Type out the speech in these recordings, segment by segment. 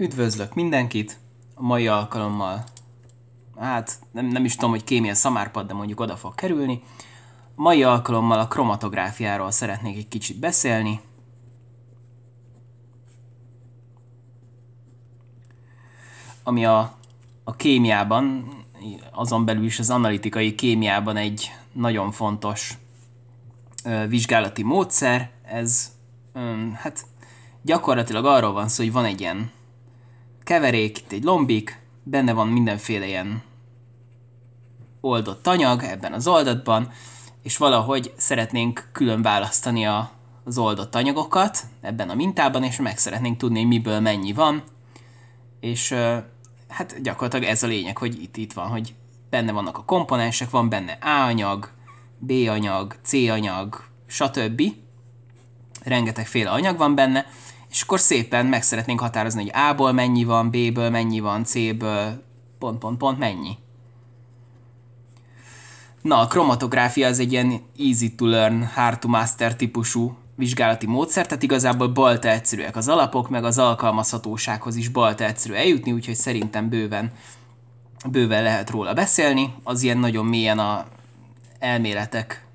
Üdvözlök mindenkit! A mai alkalommal, hát nem, nem is tudom, hogy kémia szamárpad, de mondjuk oda fog kerülni. A mai alkalommal a kromatográfiáról szeretnék egy kicsit beszélni. Ami a, a kémiában, azon belül is az analitikai kémiában egy nagyon fontos ö, vizsgálati módszer. Ez ö, hát gyakorlatilag arról van szó, hogy van egy ilyen keverék, itt egy lombik, benne van mindenféle ilyen oldott anyag ebben az oldatban, és valahogy szeretnénk külön választani a, az oldott anyagokat ebben a mintában, és meg szeretnénk tudni, hogy miből mennyi van, és hát gyakorlatilag ez a lényeg, hogy itt, itt van, hogy benne vannak a komponensek, van benne A anyag, B anyag, C anyag, stb. Rengeteg féle anyag van benne, és akkor szépen meg szeretnénk határozni, hogy A-ból mennyi van, B-ből mennyi van, C-ből, pont, pont, pont, mennyi. Na, a kromatográfia az egy ilyen easy to learn, hard to master típusú vizsgálati módszer, tehát igazából balta egyszerűek az alapok, meg az alkalmazhatósághoz is balta egyszerű eljutni, úgyhogy szerintem bőven, bőven lehet róla beszélni. Az ilyen nagyon mélyen a elméletek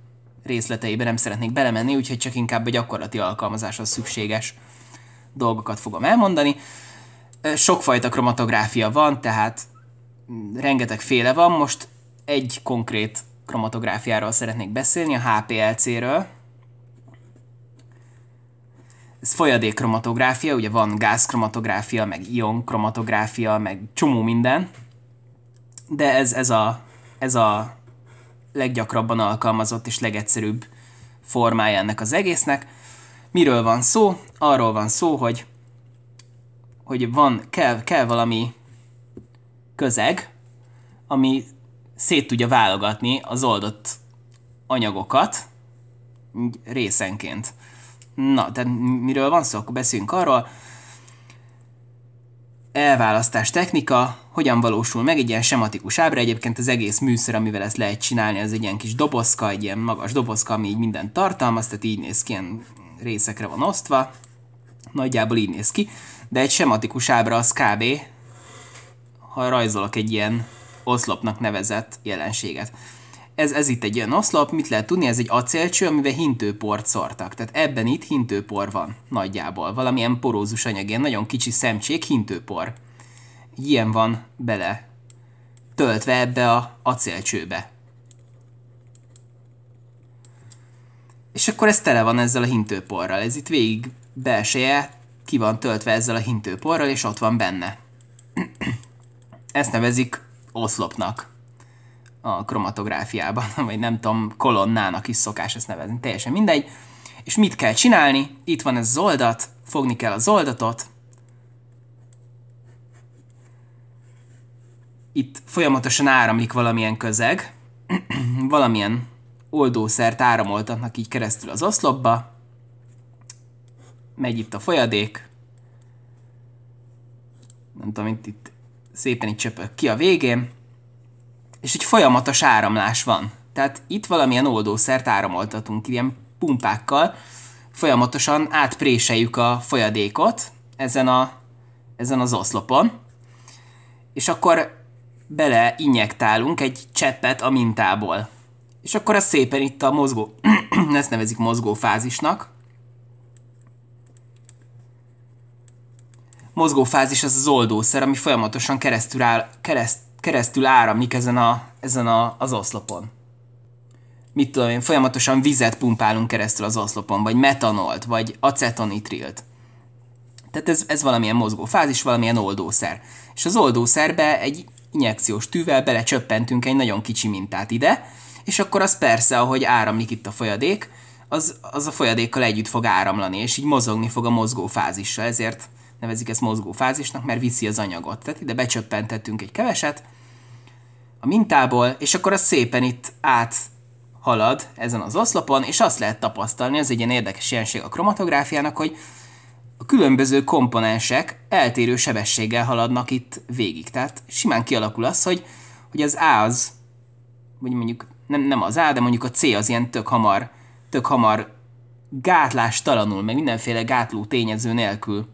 részleteibe nem szeretnék belemenni, úgyhogy csak inkább a gyakorlati alkalmazáshoz szükséges dolgokat fogom elmondani. Sokfajta kromatográfia van, tehát mm, rengeteg féle van. Most egy konkrét kromatográfiáról szeretnék beszélni, a HPLC-ről. Ez folyadék kromatográfia, ugye van gázkromatográfia, meg ion kromatográfia, meg csomó minden, de ez, ez, a, ez a leggyakrabban alkalmazott és legegyszerűbb formája ennek az egésznek. Miről van szó? Arról van szó, hogy, hogy van, kell, kell valami közeg, ami szét tudja válogatni az oldott anyagokat részenként. Na, tehát miről van szó? Akkor beszéljünk arról. Elválasztás technika, hogyan valósul meg egy ilyen sematikus ábra. Egyébként az egész műszer, amivel ezt lehet csinálni, az egy ilyen kis dobozka, egy ilyen magas dobozka, ami így mindent tartalmaz, tehát így néz ki, ilyen részekre van osztva, nagyjából így néz ki, de egy sematikus ábra az kb. ha rajzolok egy ilyen oszlopnak nevezett jelenséget. Ez, ez itt egy olyan oszlop, mit lehet tudni, ez egy acélcső, amiben hintőport szortak. Tehát ebben itt hintőpor van nagyjából, valamilyen porózus anyag, ilyen nagyon kicsi szemcsék, hintőpor. Ilyen van bele töltve ebbe a acélcsőbe. És akkor ez tele van ezzel a hintőporral. Ez itt végig belseje ki van töltve ezzel a hintőporral, és ott van benne. Ezt nevezik oszlopnak a kromatográfiában, vagy nem tudom, kolonnának is szokás ezt nevezni, teljesen mindegy. És mit kell csinálni? Itt van ez zoldat, fogni kell a zoldatot, itt folyamatosan áramlik valamilyen közeg, valamilyen oldószert áramoltatnak így keresztül az oszlopba. Megy itt a folyadék. Nem tudom, mint itt szépen itt csöpök ki a végén. És egy folyamatos áramlás van. Tehát itt valamilyen oldószert áramoltatunk, ilyen pumpákkal folyamatosan átpréseljük a folyadékot ezen, a, ezen az oszlopon, és akkor bele injektálunk egy cseppet a mintából. És akkor az szépen itt a mozgó, ezt nevezik mozgó fázisnak. Mozgó fázis az az oldószer, ami folyamatosan keresztül, áll, kereszt, keresztül áramlik ezen, a, ezen a, az oszlopon mit tudom én, folyamatosan vizet pumpálunk keresztül az oszlopon, vagy metanolt, vagy acetonitrilt. Tehát ez, ez valamilyen mozgó fázis, valamilyen oldószer. És az oldószerbe egy injekciós tűvel belecsöppentünk egy nagyon kicsi mintát ide, és akkor az persze, ahogy áramlik itt a folyadék, az, az a folyadékkal együtt fog áramlani, és így mozogni fog a mozgó fázissal, ezért nevezik ezt mozgó fázisnak, mert viszi az anyagot. Tehát ide becsöppentettünk egy keveset a mintából, és akkor az szépen itt át halad ezen az oszlopon, és azt lehet tapasztalni, ez egy ilyen érdekes jelenség a kromatográfiának, hogy a különböző komponensek eltérő sebességgel haladnak itt végig. Tehát simán kialakul az, hogy, hogy az A az, vagy mondjuk nem, nem az A, de mondjuk a C az ilyen tök hamar, tök hamar gátlástalanul, meg mindenféle gátló tényező nélkül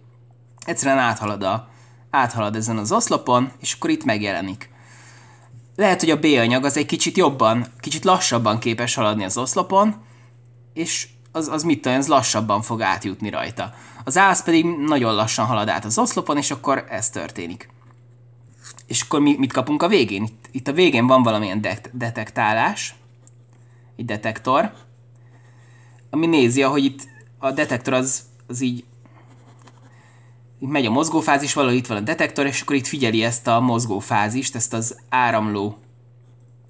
egyszerűen áthalad, a, áthalad ezen az oszlopon, és akkor itt megjelenik. Lehet, hogy a B anyag az egy kicsit jobban, kicsit lassabban képes haladni az oszlopon, és az, az mit tudom, ez lassabban fog átjutni rajta. Az A pedig nagyon lassan halad át az oszlopon, és akkor ez történik és akkor mi, mit kapunk a végén? Itt, itt a végén van valamilyen de- detektálás, egy detektor, ami nézi, hogy itt a detektor az, az így, itt megy a mozgófázis, valahol itt van a detektor, és akkor itt figyeli ezt a mozgófázist, ezt az áramló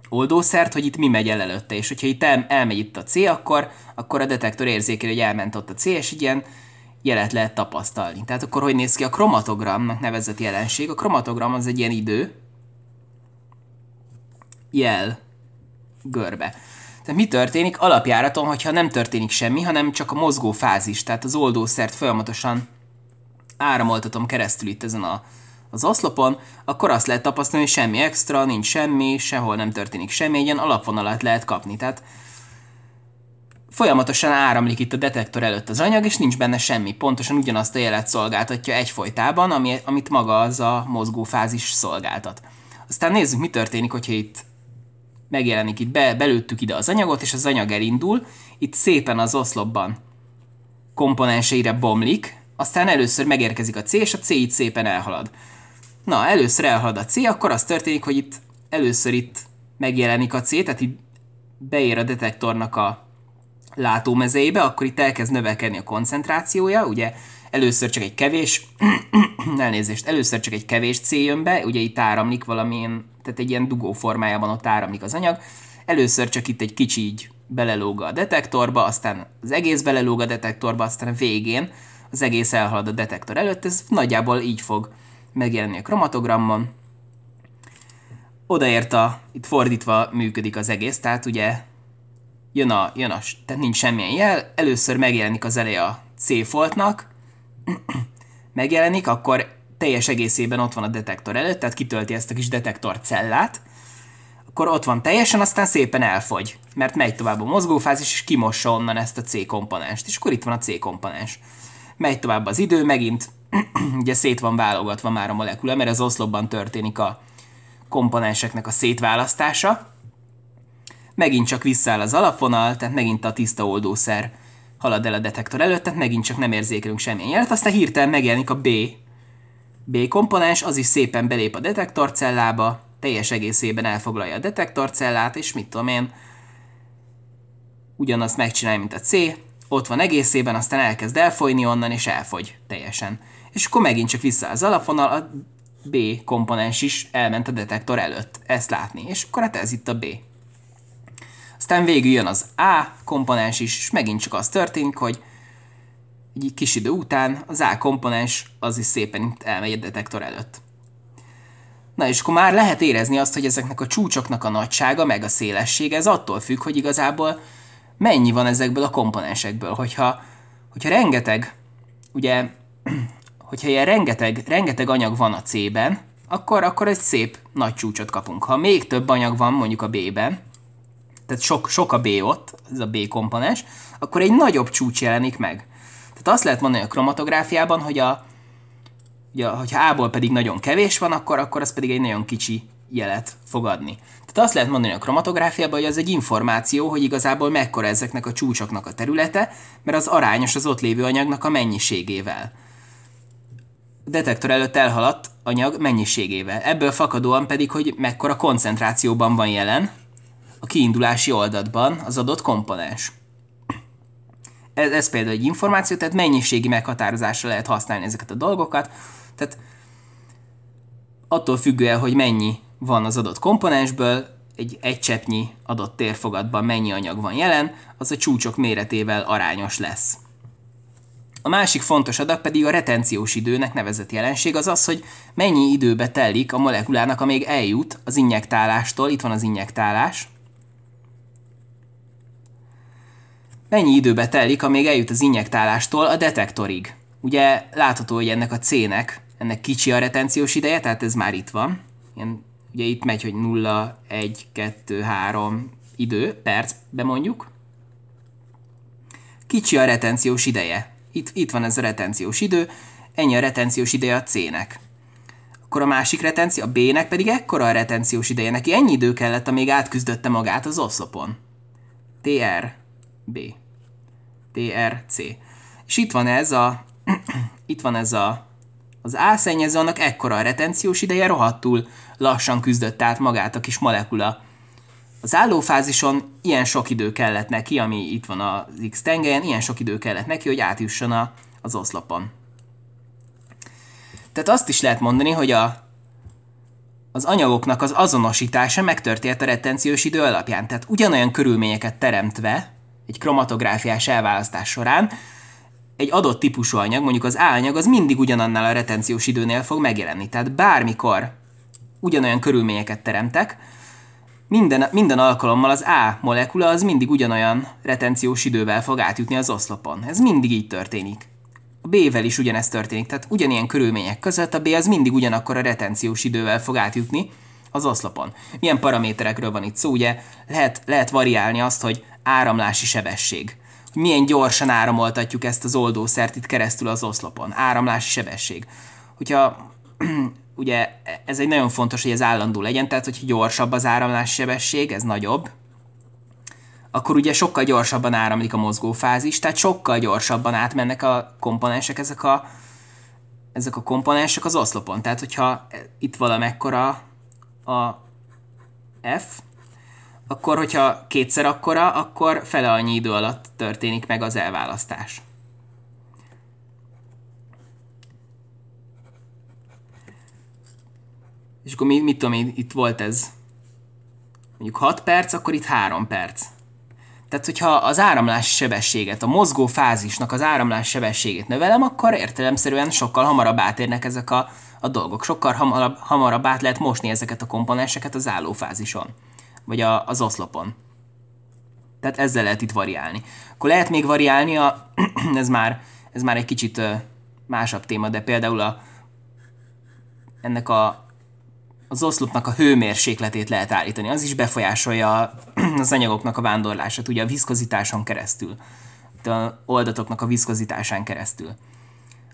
oldószert, hogy itt mi megy el előtte, és hogyha itt el, elmegy itt a C, akkor, akkor a detektor érzékeli, hogy elment ott a C, és ilyen jelet lehet tapasztalni. Tehát akkor hogy néz ki a kromatogramnak nevezett jelenség? A kromatogram az egy ilyen idő, jel, görbe. Tehát mi történik alapjáraton, hogyha nem történik semmi, hanem csak a mozgó fázis, tehát az oldószert folyamatosan áramoltatom keresztül itt ezen a, az oszlopon, akkor azt lehet tapasztalni, hogy semmi extra, nincs semmi, sehol nem történik semmi, egy ilyen alapvonalat lehet kapni. Tehát folyamatosan áramlik itt a detektor előtt az anyag, és nincs benne semmi. Pontosan ugyanazt a jelet szolgáltatja egyfolytában, ami, amit maga az a mozgófázis szolgáltat. Aztán nézzük, mi történik, hogyha itt megjelenik, itt be, belőttük ide az anyagot, és az anyag elindul, itt szépen az oszlopban komponenseire bomlik, aztán először megérkezik a C, és a C itt szépen elhalad. Na, először elhalad a C, akkor az történik, hogy itt először itt megjelenik a C, tehát itt beér a detektornak a látómezeibe, akkor itt elkezd növekedni a koncentrációja, ugye először csak egy kevés, elnézést, először csak egy kevés C jön be, ugye itt áramlik valamilyen, tehát egy ilyen dugó formájában ott áramlik az anyag, először csak itt egy kicsi így belelóg a detektorba, aztán az egész belelóg a detektorba, aztán a végén az egész elhalad a detektor előtt, ez nagyjából így fog megjelenni a kromatogrammon. Odaért a, itt fordítva működik az egész, tehát ugye jön a, jön a, tehát nincs semmilyen jel, először megjelenik az eleje a C-foltnak, megjelenik, akkor teljes egészében ott van a detektor előtt, tehát kitölti ezt a kis detektor cellát, akkor ott van teljesen, aztán szépen elfogy, mert megy tovább a mozgófázis, és kimossa onnan ezt a C komponást, és akkor itt van a C komponens. Megy tovább az idő, megint ugye szét van válogatva már a molekula, mert az oszlopban történik a komponenseknek a szétválasztása, megint csak visszaáll az alapvonal, tehát megint a tiszta oldószer halad el a detektor előtt, tehát megint csak nem érzékelünk semmilyen jelet, aztán hirtelen megjelenik a B. B komponens, az is szépen belép a detektorcellába, teljes egészében elfoglalja a detektorcellát, és mit tudom én, ugyanazt megcsinálja, mint a C, ott van egészében, aztán elkezd elfolyni onnan, és elfogy teljesen. És akkor megint csak vissza az alapvonal, a B komponens is elment a detektor előtt, ezt látni, és akkor hát ez itt a B. Aztán végül jön az A komponens is, és megint csak az történik, hogy egy kis idő után az A komponens az is szépen itt elmegy a detektor előtt. Na és akkor már lehet érezni azt, hogy ezeknek a csúcsoknak a nagysága meg a szélessége, ez attól függ, hogy igazából mennyi van ezekből a komponensekből. Hogyha, hogyha rengeteg, ugye, hogyha ilyen rengeteg, rengeteg anyag van a C-ben, akkor, akkor egy szép nagy csúcsot kapunk. Ha még több anyag van mondjuk a B-ben, tehát sok, sok a B ott, ez a B komponens, akkor egy nagyobb csúcs jelenik meg. Tehát azt lehet mondani a kromatográfiában, hogy a, ugye, hogyha A-ból pedig nagyon kevés van, akkor, akkor az pedig egy nagyon kicsi jelet fogadni. Tehát azt lehet mondani a kromatográfiában, hogy az egy információ, hogy igazából mekkora ezeknek a csúcsoknak a területe, mert az arányos az ott lévő anyagnak a mennyiségével. A detektor előtt elhaladt anyag mennyiségével. Ebből fakadóan pedig, hogy mekkora koncentrációban van jelen, a kiindulási oldatban az adott komponens. Ez, ez például egy információ, tehát mennyiségi meghatározásra lehet használni ezeket a dolgokat, tehát attól függően, hogy mennyi van az adott komponensből, egy egy cseppnyi adott térfogatban mennyi anyag van jelen, az a csúcsok méretével arányos lesz. A másik fontos adag pedig a retenciós időnek nevezett jelenség, az az, hogy mennyi időbe telik a molekulának, amíg eljut az injektálástól, itt van az injektálás, mennyi időbe telik, amíg eljut az injektálástól a detektorig. Ugye látható, hogy ennek a C-nek, ennek kicsi a retenciós ideje, tehát ez már itt van. Ilyen, ugye itt megy, hogy 0, 1, 2, 3 idő, percbe mondjuk. Kicsi a retenciós ideje. Itt, itt van ez a retenciós idő, ennyi a retenciós ideje a C-nek. Akkor a másik retenció, a B-nek pedig ekkora a retenciós ideje. Neki ennyi idő kellett, amíg átküzdötte magát az oszlopon. TR B. TRC. És itt van ez a, itt van ez a, az A szennyező, annak ekkora a retenciós ideje, rohadtul lassan küzdött át magát a kis molekula. Az állófázison ilyen sok idő kellett neki, ami itt van az X tengelyen, ilyen sok idő kellett neki, hogy átjusson a, az oszlopon. Tehát azt is lehet mondani, hogy a, az anyagoknak az azonosítása megtörtént a retenciós idő alapján. Tehát ugyanolyan körülményeket teremtve, egy kromatográfiás elválasztás során egy adott típusú anyag, mondjuk az A anyag, az mindig ugyanannál a retenciós időnél fog megjelenni. Tehát bármikor ugyanolyan körülményeket teremtek, minden, minden alkalommal az A molekula az mindig ugyanolyan retenciós idővel fog átjutni az oszlopon. Ez mindig így történik. A B-vel is ugyanezt történik, tehát ugyanilyen körülmények között a B az mindig ugyanakkor a retenciós idővel fog átjutni, az oszlopon. Milyen paraméterekről van itt szó, ugye lehet, lehet variálni azt, hogy áramlási sebesség. Hogy milyen gyorsan áramoltatjuk ezt az oldószert itt keresztül az oszlopon. Áramlási sebesség. Hogyha ugye ez egy nagyon fontos, hogy ez állandó legyen, tehát hogyha gyorsabb az áramlási sebesség, ez nagyobb, akkor ugye sokkal gyorsabban áramlik a mozgófázis, tehát sokkal gyorsabban átmennek a komponensek, ezek a, ezek a komponensek az oszlopon. Tehát, hogyha itt valamekkora a F, akkor hogyha kétszer akkora, akkor fele annyi idő alatt történik meg az elválasztás. És akkor mit, mit tudom én, itt volt ez mondjuk 6 perc, akkor itt 3 perc. Tehát, hogyha az áramlás sebességet, a mozgó fázisnak az áramlás sebességét növelem, akkor értelemszerűen sokkal hamarabb átérnek ezek a, a dolgok. Sokkal hamarabb, hamarabb át lehet mosni ezeket a komponenseket az állófázison, vagy a, az oszlopon. Tehát ezzel lehet itt variálni. Akkor lehet még variálni, a, ez, már, ez már egy kicsit másabb téma, de például a, ennek a, az oszlopnak a hőmérsékletét lehet állítani. Az is befolyásolja az anyagoknak a vándorlását, ugye a viszkozításon keresztül, a oldatoknak a viszkozításán keresztül.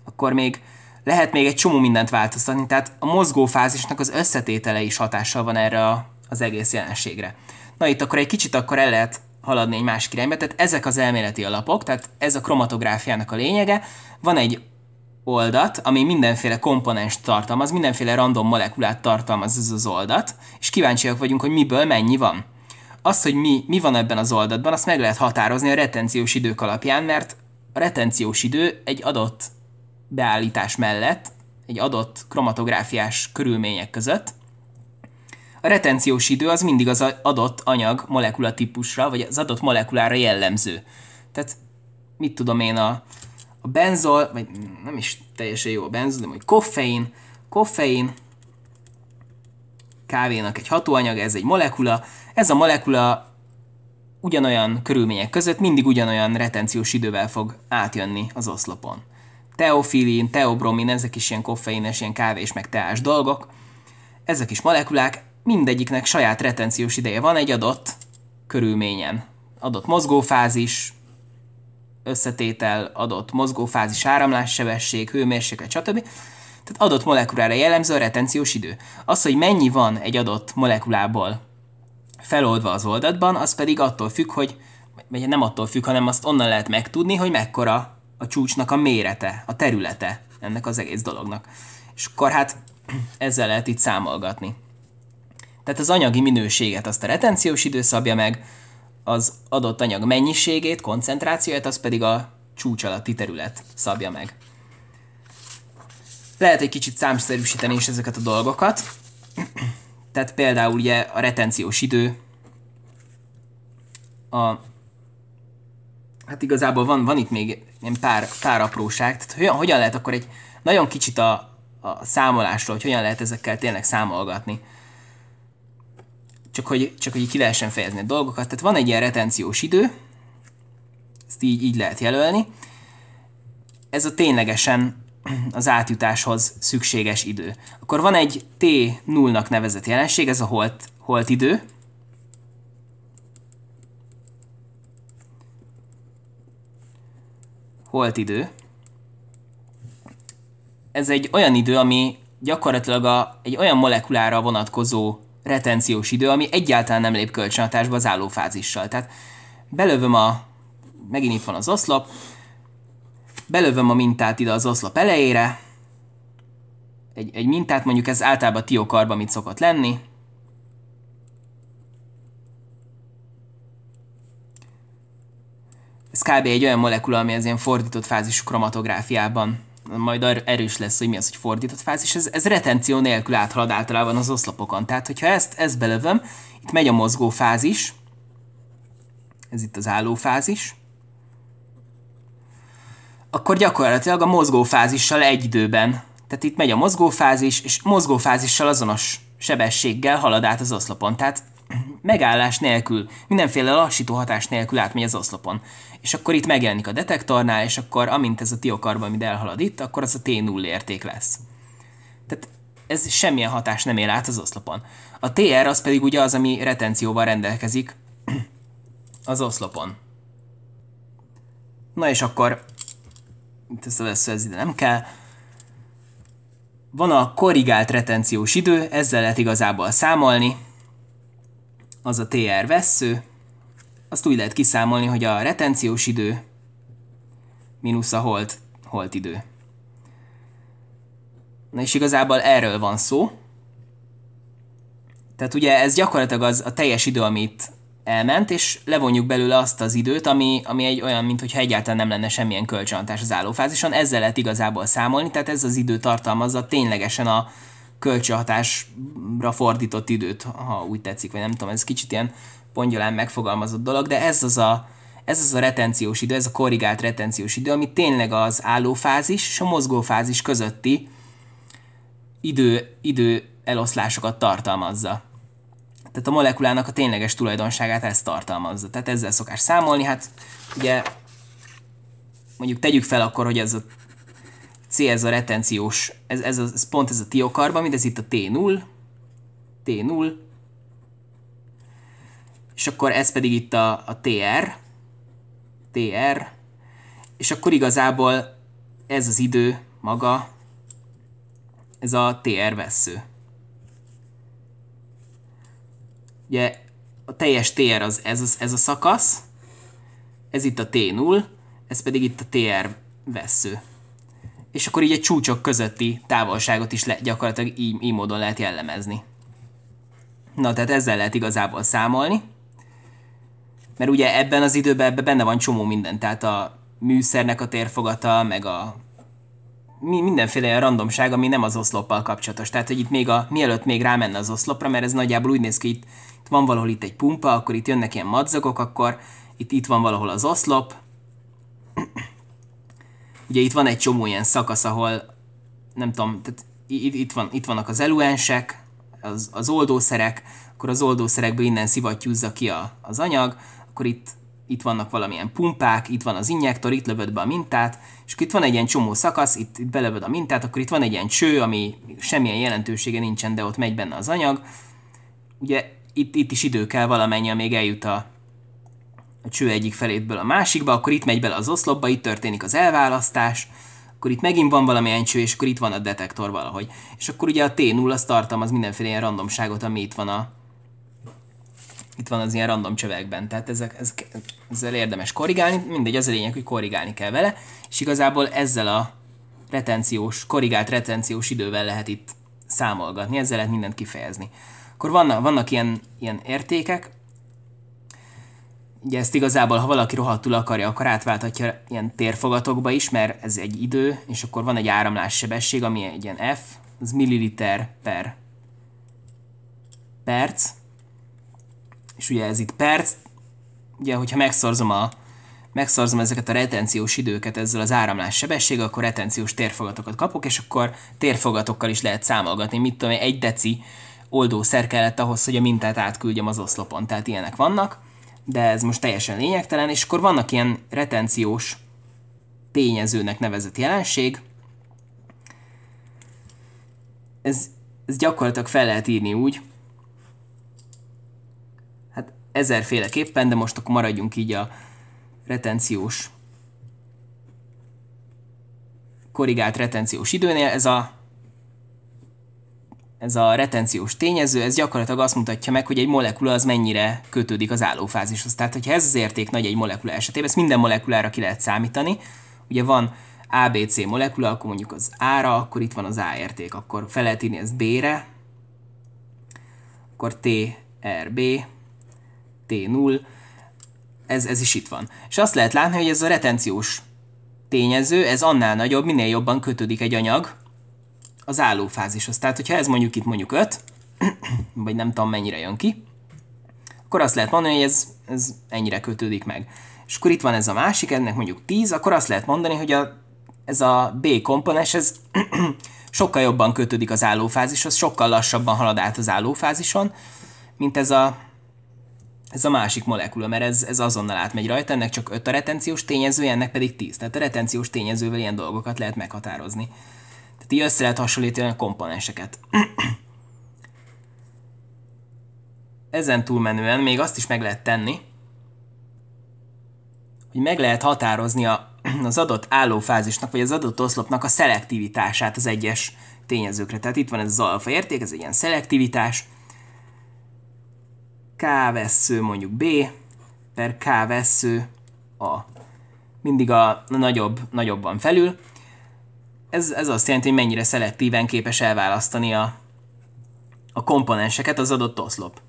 Akkor még lehet még egy csomó mindent változtatni, tehát a mozgófázisnak az összetétele is hatással van erre a, az egész jelenségre. Na itt akkor egy kicsit akkor el lehet haladni egy másik irányba, tehát ezek az elméleti alapok, tehát ez a kromatográfiának a lényege. Van egy oldat, ami mindenféle komponens tartalmaz, mindenféle random molekulát tartalmaz ez az oldat, és kíváncsiak vagyunk, hogy miből mennyi van az, hogy mi, mi van ebben az oldatban, azt meg lehet határozni a retenciós idők alapján, mert a retenciós idő egy adott beállítás mellett, egy adott kromatográfiás körülmények között, a retenciós idő az mindig az adott anyag molekulatípusra, vagy az adott molekulára jellemző. Tehát mit tudom én, a, a benzol, vagy nem is teljesen jó a benzol, de hogy koffein, koffein, kávénak egy hatóanyag, ez egy molekula, ez a molekula ugyanolyan körülmények között mindig ugyanolyan retenciós idővel fog átjönni az oszlopon. Teofilin, teobromin, ezek is ilyen koffeines, ilyen kávés meg teás dolgok. Ezek is molekulák, mindegyiknek saját retenciós ideje van egy adott körülményen. Adott mozgófázis, összetétel, adott mozgófázis, áramlássebesség, hőmérséklet, stb. Tehát adott molekulára jellemző a retenciós idő. Az, hogy mennyi van egy adott molekulából feloldva az oldatban, az pedig attól függ, hogy vagy nem attól függ, hanem azt onnan lehet megtudni, hogy mekkora a csúcsnak a mérete, a területe ennek az egész dolognak. És akkor hát ezzel lehet itt számolgatni. Tehát az anyagi minőséget azt a retenciós idő szabja meg, az adott anyag mennyiségét, koncentrációját, az pedig a csúcs alatti terület szabja meg. Lehet egy kicsit számszerűsíteni is ezeket a dolgokat. Tehát például ugye a retenciós idő, a, hát igazából van, van itt még ilyen pár, pár apróság, tehát hogyan, hogyan lehet akkor egy nagyon kicsit a, a számolásról, hogy hogyan lehet ezekkel tényleg számolgatni. Csak hogy, csak hogy ki lehessen fejezni a dolgokat. Tehát van egy ilyen retenciós idő, ezt így, így lehet jelölni. Ez a ténylegesen az átjutáshoz szükséges idő. Akkor van egy T0-nak nevezett jelenség, ez a holt, holt idő. Holt idő. Ez egy olyan idő, ami gyakorlatilag a, egy olyan molekulára vonatkozó retenciós idő, ami egyáltalán nem lép kölcsönhatásba az állófázissal. Tehát belövöm a, megint itt van az oszlop, belövöm a mintát ide az oszlop elejére, egy, egy mintát, mondjuk ez általában tiokarba mit szokott lenni, ez kb. egy olyan molekula, ami az ilyen fordított fázisú kromatográfiában majd erős lesz, hogy mi az, hogy fordított fázis, ez, ez retenció nélkül áthalad általában az oszlopokon. Tehát, hogyha ezt, ezt belövöm, itt megy a mozgó fázis, ez itt az álló fázis, akkor gyakorlatilag a mozgófázissal egy időben. Tehát itt megy a mozgófázis, és mozgófázissal azonos sebességgel halad át az oszlopon. Tehát megállás nélkül, mindenféle lassító hatás nélkül átmegy az oszlopon. És akkor itt megjelenik a detektornál, és akkor amint ez a amit elhalad itt, akkor az a T0 érték lesz. Tehát ez semmilyen hatás nem ér át az oszlopon. A TR az pedig ugye az, ami retencióval rendelkezik az oszlopon. Na és akkor vesző, ez ide nem kell. Van a korrigált retenciós idő, ezzel lehet igazából számolni. Az a TR vesző. Azt úgy lehet kiszámolni, hogy a retenciós idő mínusz a holt, holt idő. Na és igazából erről van szó. Tehát ugye ez gyakorlatilag az a teljes idő, amit elment, és levonjuk belőle azt az időt, ami, ami egy olyan, mintha egyáltalán nem lenne semmilyen kölcsönhatás az állófázison. Ezzel lehet igazából számolni, tehát ez az idő tartalmazza ténylegesen a kölcsönhatásra fordított időt, ha úgy tetszik, vagy nem tudom, ez kicsit ilyen pongyolán megfogalmazott dolog, de ez az a, ez az a retenciós idő, ez a korrigált retenciós idő, ami tényleg az állófázis és a mozgófázis közötti idő, idő eloszlásokat tartalmazza. Tehát a molekulának a tényleges tulajdonságát ez tartalmazza. Tehát ezzel szokás számolni. Hát ugye mondjuk tegyük fel akkor, hogy ez a C, ez a retenciós, ez, ez, a, ez pont ez a tiokarban, ez itt a T0, T0, és akkor ez pedig itt a, a TR, TR, és akkor igazából ez az idő maga, ez a TR vesző. Ugye a teljes TR az ez, az, ez a szakasz, ez itt a T0, ez pedig itt a TR vesző. És akkor így egy csúcsok közötti távolságot is le, gyakorlatilag így, így módon lehet jellemezni. Na, tehát ezzel lehet igazából számolni. Mert ugye ebben az időben ebben benne van csomó minden, tehát a műszernek a térfogata, meg a mi, mindenféle olyan randomság, ami nem az oszloppal kapcsolatos. Tehát, hogy itt még a, mielőtt még rámenne az oszlopra, mert ez nagyjából úgy néz ki, itt, itt van valahol itt egy pumpa, akkor itt jönnek ilyen madzagok, akkor itt, itt van valahol az oszlop. Ugye itt van egy csomó ilyen szakasz, ahol nem tudom, tehát itt, itt, van, itt vannak az eluensek, az, az oldószerek, akkor az oldószerekből innen szivattyúzza ki a, az anyag, akkor itt itt vannak valamilyen pumpák, itt van az injektor, itt lövöd be a mintát, és itt van egy ilyen csomó szakasz, itt, itt belövöd a mintát, akkor itt van egy ilyen cső, ami semmilyen jelentősége nincsen, de ott megy benne az anyag. Ugye itt, itt is idő kell valamennyi, amíg eljut a, a cső egyik felétből a másikba, akkor itt megy bele az oszlopba, itt történik az elválasztás, akkor itt megint van valamilyen cső, és akkor itt van a detektor valahogy. És akkor ugye a T0 az tartalmaz mindenféle ilyen randomságot, ami itt van a, itt van az ilyen random csövekben, tehát ezek, ezek, ezzel érdemes korrigálni, mindegy, az a lényeg, hogy korrigálni kell vele, és igazából ezzel a retenciós, korrigált retenciós idővel lehet itt számolgatni, ezzel lehet mindent kifejezni. Akkor vannak, vannak ilyen, ilyen értékek, ugye ezt igazából, ha valaki rohadtul akarja, akkor átválthatja ilyen térfogatokba is, mert ez egy idő, és akkor van egy áramlás sebesség, ami egy ilyen F, az milliliter per perc, és ugye ez itt perc, ugye, hogyha megszorzom a megszorzom ezeket a retenciós időket ezzel az áramlás sebessége, akkor retenciós térfogatokat kapok, és akkor térfogatokkal is lehet számolgatni. Mit tudom, egy deci oldószer kellett ahhoz, hogy a mintát átküldjem az oszlopon, tehát ilyenek vannak, de ez most teljesen lényegtelen, és akkor vannak ilyen retenciós tényezőnek nevezett jelenség. Ez, ez gyakorlatilag fel lehet írni úgy, ezerféleképpen, de most akkor maradjunk így a retenciós korrigált retenciós időnél. Ez a, ez a retenciós tényező, ez gyakorlatilag azt mutatja meg, hogy egy molekula az mennyire kötődik az állófázishoz. Tehát, hogyha ez az érték nagy egy molekula esetében, ezt minden molekulára ki lehet számítani. Ugye van ABC molekula, akkor mondjuk az ára, akkor itt van az A érték, akkor fel lehet írni ezt B-re, akkor TRB, T0, ez, ez is itt van. És azt lehet látni, hogy ez a retenciós tényező, ez annál nagyobb, minél jobban kötődik egy anyag az állófázishoz. Tehát, hogyha ez mondjuk itt mondjuk 5, vagy nem tudom mennyire jön ki, akkor azt lehet mondani, hogy ez, ez ennyire kötődik meg. És akkor itt van ez a másik, ennek mondjuk 10, akkor azt lehet mondani, hogy a, ez a B komponens, ez sokkal jobban kötődik az állófázishoz, sokkal lassabban halad át az állófázison, mint ez a ez a másik molekula, mert ez, ez azonnal átmegy rajta, ennek csak 5 a retenciós tényezője, ennek pedig 10. Tehát a retenciós tényezővel ilyen dolgokat lehet meghatározni. Tehát így össze lehet hasonlítani a komponenseket. Ezen túlmenően még azt is meg lehet tenni, hogy meg lehet határozni a, az adott állófázisnak, vagy az adott oszlopnak a szelektivitását az egyes tényezőkre. Tehát itt van ez az alfa érték, ez egy ilyen szelektivitás, K vesző mondjuk B per K vesző A. Mindig a nagyobb, nagyobban felül. Ez, ez azt jelenti, hogy mennyire szelektíven képes elválasztani a, a komponenseket az adott oszlop.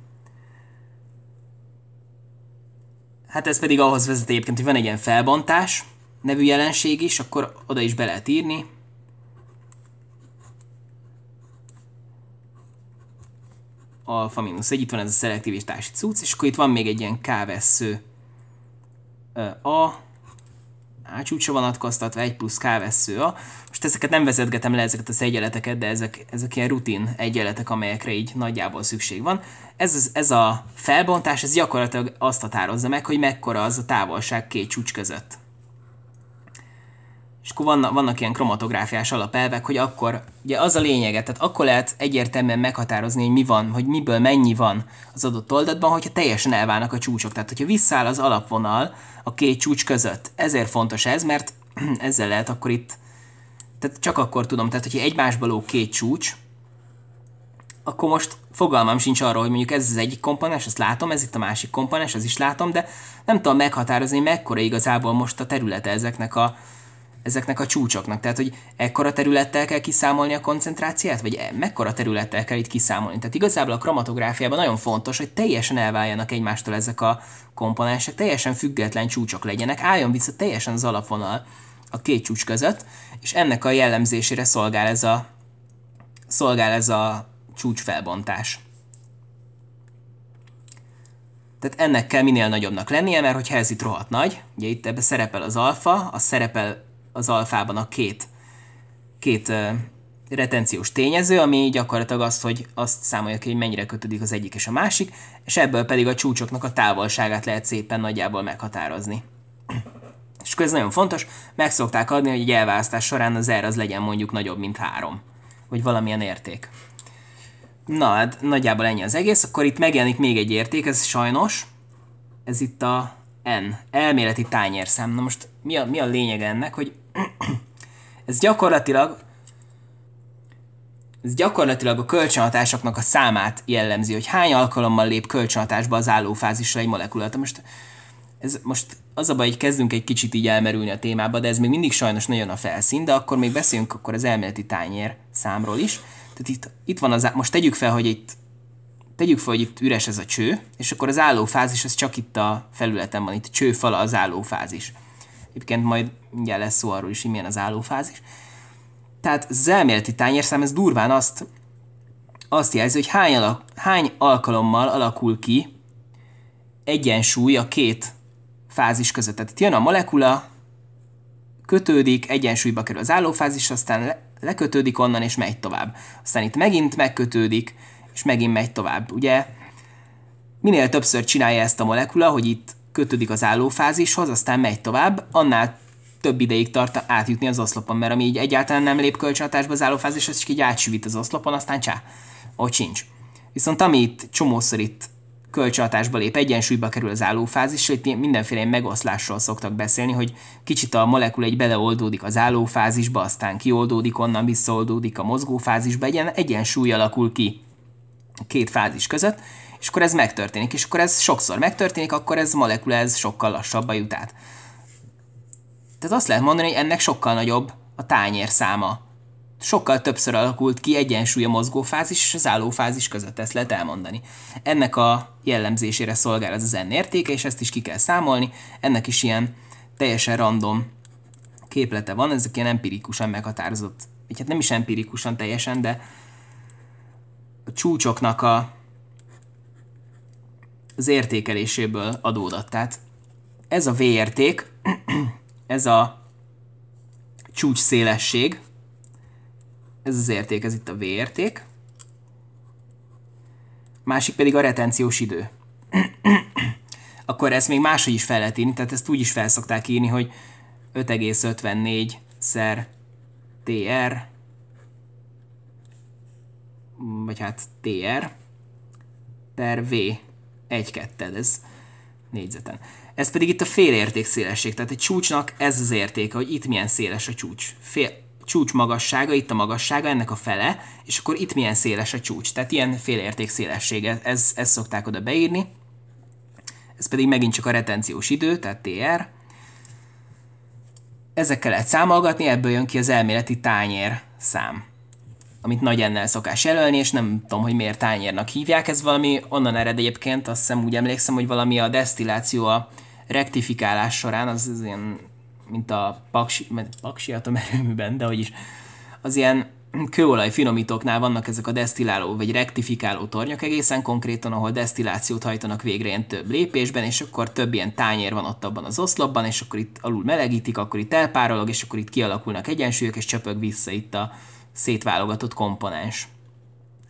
Hát ez pedig ahhoz vezet egyébként, hogy van egy ilyen felbontás nevű jelenség is, akkor oda is be lehet írni, alfa mínusz egy, itt van ez a szelektivitási cucc, és akkor itt van még egy ilyen vesző a csúcsa vonatkoztatva, egy plusz vesző a. Most ezeket nem vezetgetem le, ezeket az egyenleteket, de ezek, ezek ilyen rutin egyenletek, amelyekre így nagyjából szükség van. Ez, ez a felbontás, ez gyakorlatilag azt határozza meg, hogy mekkora az a távolság két csúcs között és akkor vannak, vannak ilyen kromatográfiás alapelvek, hogy akkor, ugye az a lényege, tehát akkor lehet egyértelműen meghatározni, hogy mi van, hogy miből mennyi van az adott oldatban, hogyha teljesen elválnak a csúcsok. Tehát, hogyha visszáll az alapvonal a két csúcs között. Ezért fontos ez, mert ezzel lehet akkor itt, tehát csak akkor tudom, tehát hogyha egymásba ló két csúcs, akkor most fogalmam sincs arról, hogy mondjuk ez az egyik komponens, azt látom, ez itt a másik komponens, az is látom, de nem tudom meghatározni, mekkora igazából most a területe ezeknek a, ezeknek a csúcsoknak? Tehát, hogy ekkora területtel kell kiszámolni a koncentráciát, vagy mekkora területtel kell itt kiszámolni? Tehát igazából a kromatográfiában nagyon fontos, hogy teljesen elváljanak egymástól ezek a komponensek, teljesen független csúcsok legyenek, álljon vissza teljesen az alapvonal a két csúcs között, és ennek a jellemzésére szolgál ez a, szolgál ez a csúcsfelbontás. Tehát ennek kell minél nagyobbnak lennie, mert hogyha ez itt rohadt nagy, ugye itt ebbe szerepel az alfa, a szerepel az alfában a két, két retenciós tényező, ami gyakorlatilag azt, hogy azt számolja ki, hogy mennyire kötődik az egyik és a másik, és ebből pedig a csúcsoknak a távolságát lehet szépen nagyjából meghatározni. És ez nagyon fontos, meg szokták adni, hogy egy elválasztás során az R az legyen mondjuk nagyobb, mint három, vagy valamilyen érték. Na, hát nagyjából ennyi az egész, akkor itt megjelenik még egy érték, ez sajnos, ez itt a N, elméleti tányérszám. Na most mi a, mi a lényeg ennek, hogy ez gyakorlatilag ez gyakorlatilag a kölcsönhatásoknak a számát jellemzi, hogy hány alkalommal lép kölcsönhatásba az állófázisra egy molekulát. Most, ez, most az a baj, hogy kezdünk egy kicsit így elmerülni a témába, de ez még mindig sajnos nagyon a felszín, de akkor még beszéljünk akkor az elméleti tányér számról is. Tehát itt, itt van az, most tegyük fel, hogy itt tegyük fel, hogy itt üres ez a cső, és akkor az állófázis az csak itt a felületen van, itt a csőfala az állófázis. Egyébként majd mindjárt lesz szó arról is, hogy milyen az állófázis. Tehát az elméleti tányérszám, ez durván azt, azt jelzi, hogy hány, alak, hány alkalommal alakul ki egyensúly a két fázis között. Tehát jön a molekula, kötődik, egyensúlyba kerül az állófázis, aztán le, lekötődik onnan, és megy tovább. Aztán itt megint megkötődik, és megint megy tovább. Ugye minél többször csinálja ezt a molekula, hogy itt kötődik az állófázishoz, aztán megy tovább, annál több ideig tart átjutni az oszlopon, mert ami így egyáltalán nem lép kölcsönhatásba az állófázis, az csak így átsüvít az oszlopon, aztán csá, ott sincs. Viszont amit csomószor itt kölcsönhatásba lép, egyensúlyba kerül az állófázis, itt mindenféle megoszlásról szoktak beszélni, hogy kicsit a molekula egy beleoldódik az állófázisba, aztán kioldódik, onnan visszaoldódik a mozgófázisba, egy ilyen egyensúly alakul ki két fázis között, és akkor ez megtörténik, és akkor ez sokszor megtörténik, akkor ez molekula ez sokkal lassabban a jut át. Tehát azt lehet mondani, hogy ennek sokkal nagyobb a tányér száma. Sokkal többször alakult ki egyensúly a mozgófázis és az állófázis között, ezt lehet elmondani. Ennek a jellemzésére szolgál ez az n értéke, és ezt is ki kell számolni. Ennek is ilyen teljesen random képlete van, ezek ilyen empirikusan meghatározott, vagy hát nem is empirikusan teljesen, de a csúcsoknak a az értékeléséből adódott. Tehát ez a V érték, ez a csúcs szélesség, ez az érték, ez itt a V érték, másik pedig a retenciós idő. Akkor ezt még máshogy is fel lehet írni, tehát ezt úgy is felszokták írni, hogy 5,54 szer TR, vagy hát TR per V egy ketted, ez négyzeten. Ez pedig itt a félérték szélesség, tehát egy csúcsnak ez az értéke, hogy itt milyen széles a csúcs. Fél, csúcs magassága, itt a magassága, ennek a fele, és akkor itt milyen széles a csúcs. Tehát ilyen félérték szélessége, ez, ezt szokták oda beírni. Ez pedig megint csak a retenciós idő, tehát TR. Ezekkel lehet számolgatni, ebből jön ki az elméleti tányér szám amit nagy ennel szokás jelölni, és nem tudom, hogy miért tányérnak hívják. Ez valami onnan ered egyébként, azt hiszem úgy emlékszem, hogy valami a desztilláció a rektifikálás során, az, az ilyen, mint a paksi, paksi atomerőműben, de hogy is, az ilyen kőolaj finomítóknál vannak ezek a desztilláló vagy rektifikáló tornyok egészen konkrétan, ahol desztillációt hajtanak végre ilyen több lépésben, és akkor több ilyen tányér van ott abban az oszlopban, és akkor itt alul melegítik, akkor itt elpárolog, és akkor itt kialakulnak egyensúlyok, és csöpög vissza itt a, szétválogatott komponens.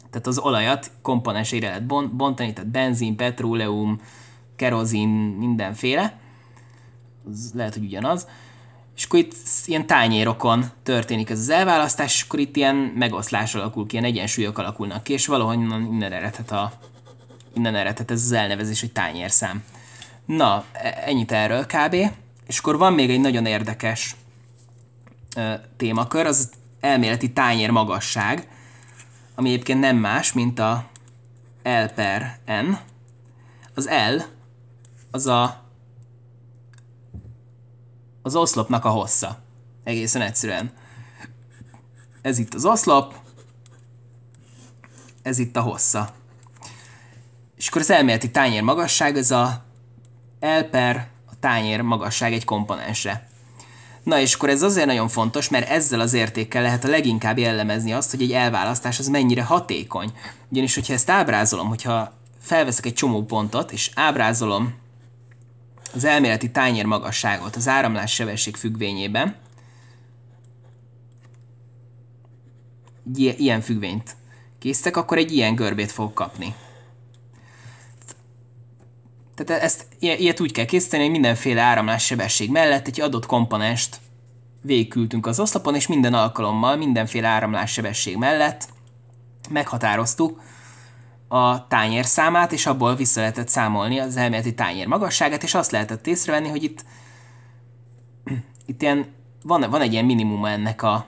Tehát az olajat komponensére lehet bontani, tehát benzin, petróleum, kerozin, mindenféle. Ez lehet, hogy ugyanaz. És akkor itt ilyen tányérokon történik ez az elválasztás, és akkor itt ilyen megoszlás alakul ki, ilyen egyensúlyok alakulnak ki, és valahonnan innen eredhet, a, innen eredhet ez az elnevezés, hogy tányérszám. Na, e- ennyit erről kb. És akkor van még egy nagyon érdekes ö, témakör, az elméleti tányér magasság, ami egyébként nem más, mint a L per N. Az L az a az oszlopnak a hossza. Egészen egyszerűen. Ez itt az oszlop, ez itt a hossza. És akkor az elméleti tányér magasság, ez a L per a tányér magasság egy komponense. Na és akkor ez azért nagyon fontos, mert ezzel az értékkel lehet a leginkább jellemezni azt, hogy egy elválasztás az mennyire hatékony. Ugyanis, hogyha ezt ábrázolom, hogyha felveszek egy csomó pontot, és ábrázolom az elméleti tányér magasságot az áramlás sebesség függvényében, ilyen függvényt készítek, akkor egy ilyen görbét fog kapni. Tehát e- ezt, ilyet úgy kell készíteni, hogy mindenféle áramlássebesség mellett egy adott komponest végigküldtünk az oszlopon, és minden alkalommal, mindenféle áramlássebesség mellett meghatároztuk a tányér számát, és abból vissza lehetett számolni az elméleti tányér magasságát, és azt lehetett észrevenni, hogy itt, itt ilyen, van, van egy ilyen minimum ennek a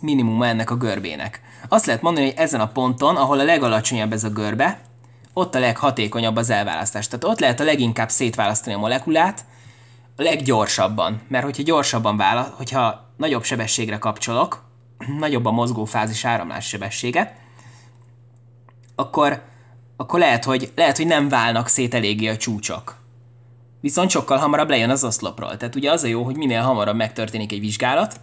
minimum ennek a görbének. Azt lehet mondani, hogy ezen a ponton, ahol a legalacsonyabb ez a görbe, ott a leghatékonyabb az elválasztás. Tehát ott lehet a leginkább szétválasztani a molekulát, a leggyorsabban. Mert hogyha gyorsabban vála, hogyha nagyobb sebességre kapcsolok, nagyobb a fázis áramlás sebessége, akkor, akkor lehet, hogy, lehet, hogy nem válnak szét eléggé a csúcsok. Viszont sokkal hamarabb lejön az oszlopról. Tehát ugye az a jó, hogy minél hamarabb megtörténik egy vizsgálat,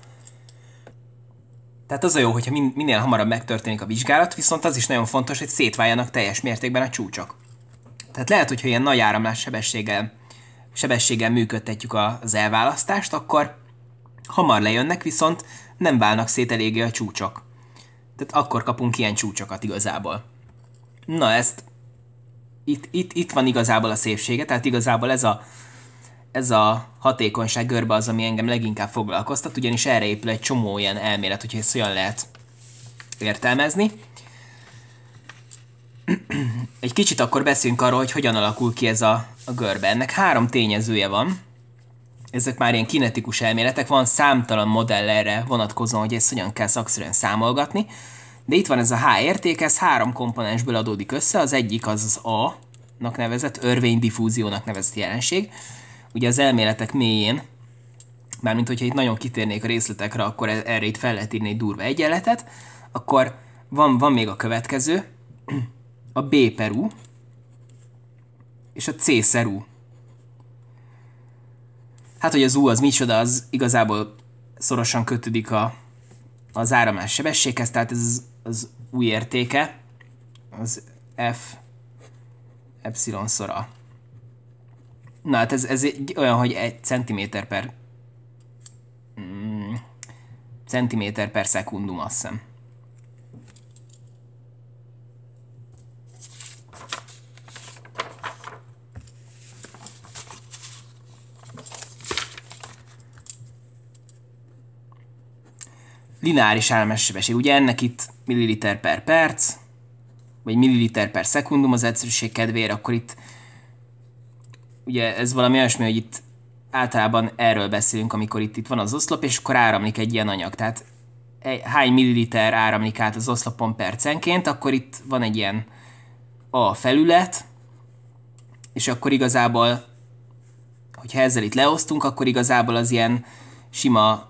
tehát az a jó, hogyha minél hamarabb megtörténik a vizsgálat, viszont az is nagyon fontos, hogy szétváljanak teljes mértékben a csúcsok. Tehát lehet, hogyha ilyen nagy áramlás sebességgel, sebességgel működtetjük az elválasztást, akkor hamar lejönnek, viszont nem válnak szét eléggé a csúcsok. Tehát akkor kapunk ilyen csúcsokat igazából. Na ezt, itt, itt, itt van igazából a szépsége, tehát igazából ez a, ez a hatékonyság görbe az, ami engem leginkább foglalkoztat, ugyanis erre épül egy csomó ilyen elmélet, hogy ezt olyan lehet értelmezni. Egy kicsit akkor beszéljünk arról, hogy hogyan alakul ki ez a, a görbe. Ennek három tényezője van. Ezek már ilyen kinetikus elméletek, van számtalan modell erre vonatkozóan, hogy ezt hogyan kell szakszerűen számolgatni. De itt van ez a H érték, ez három komponensből adódik össze, az egyik az az A, nak nevezett, örvénydiffúziónak nevezett jelenség ugye az elméletek mélyén, mármint hogyha itt nagyon kitérnék a részletekre, akkor e- erre itt fel lehet írni egy durva egyenletet, akkor van, van még a következő, a B perú és a C szerú. Hát, hogy az U az micsoda, az igazából szorosan kötődik a, az áramás sebességhez, tehát ez az új értéke, az F epsilon szora. Na hát ez, ez egy, olyan, hogy egy centiméter per mm, centiméter per szekundum, azt hiszem. lineáris áramlási sebesség. Ugye ennek itt milliliter per perc, vagy milliliter per szekundum az egyszerűség kedvéért, akkor itt ugye ez valami olyasmi, hogy itt általában erről beszélünk, amikor itt, itt van az oszlop, és akkor áramlik egy ilyen anyag. Tehát hány milliliter áramlik át az oszlopon percenként, akkor itt van egy ilyen a felület, és akkor igazából, hogyha ezzel itt leosztunk, akkor igazából az ilyen sima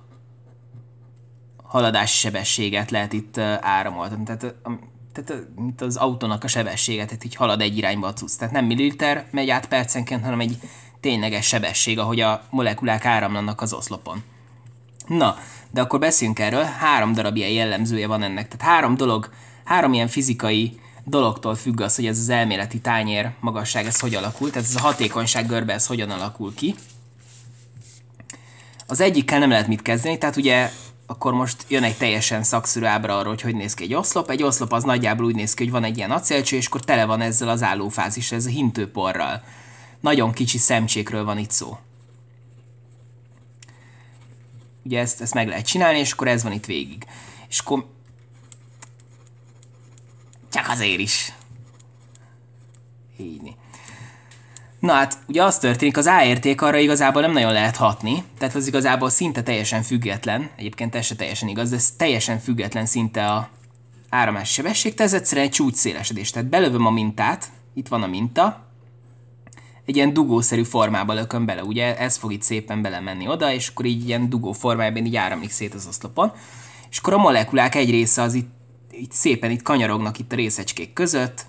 haladási sebességet lehet itt áramoltani. Tehát tehát, mint az autónak a sebessége, tehát így halad egy irányba a cucc. Tehát nem milliliter megy át percenként, hanem egy tényleges sebesség, ahogy a molekulák áramlanak az oszlopon. Na, de akkor beszéljünk erről, három darab ilyen jellemzője van ennek. Tehát három dolog, három ilyen fizikai dologtól függ az, hogy ez az elméleti tányér magasság, ez hogy alakult, ez a hatékonyság görbe, ez hogyan alakul ki. Az egyikkel nem lehet mit kezdeni, tehát ugye akkor most jön egy teljesen szakszűrű ábra arról, hogy hogy néz ki egy oszlop. Egy oszlop az nagyjából úgy néz ki, hogy van egy ilyen acélcső, és akkor tele van ezzel az állófázis, ez a hintőporral. Nagyon kicsi szemcsékről van itt szó. Ugye ezt, ezt meg lehet csinálni, és akkor ez van itt végig. És akkor... Csak azért is. Így. Na hát, ugye az történik, az A érték arra igazából nem nagyon lehet hatni, tehát az igazából szinte teljesen független, egyébként ez se teljesen igaz, de ez teljesen független szinte a áramás sebesség, tehát ez egyszerűen egy szélesedés. Tehát belövöm a mintát, itt van a minta, egy ilyen dugószerű formába lököm bele, ugye ez fog itt szépen belemenni oda, és akkor így ilyen dugó formájában így áramlik szét az oszlopon, és akkor a molekulák egy része az itt, itt szépen itt kanyarognak itt a részecskék között,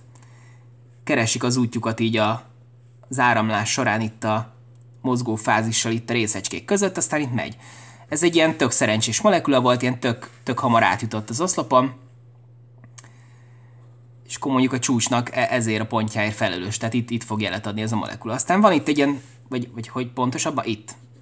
keresik az útjukat így a az áramlás során itt a mozgó fázissal itt a részecskék között, aztán itt megy. Ez egy ilyen tök szerencsés molekula volt, ilyen tök, tök hamar átjutott az oszlopon, és akkor mondjuk a csúcsnak e, ezért a pontjáért felelős, tehát itt, itt fog jelet adni ez a molekula. Aztán van itt egy ilyen, vagy, vagy hogy pontosabban, itt